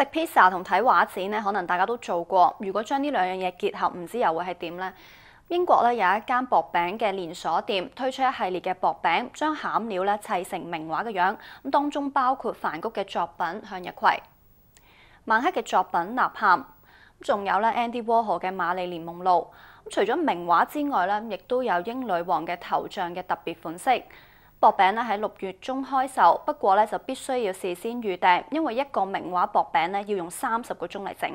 食披薩同睇畫展咧，可能大家都做過。如果將呢兩樣嘢結合，唔知又會係點呢？英國咧有一間薄餅嘅連鎖店推出一系列嘅薄餅，將餡料咧砌成名畫嘅樣。咁當中包括梵谷嘅作品《向日葵》，晚克嘅作品《吶喊》，仲有咧 Andy Warhol 嘅《馬里蓮夢露》。咁除咗名畫之外咧，亦都有英女王嘅頭像嘅特別款式。薄餅咧喺六月中開售，不過咧就必須要事先預訂，因為一個名畫薄餅咧要用三十個鐘嚟整。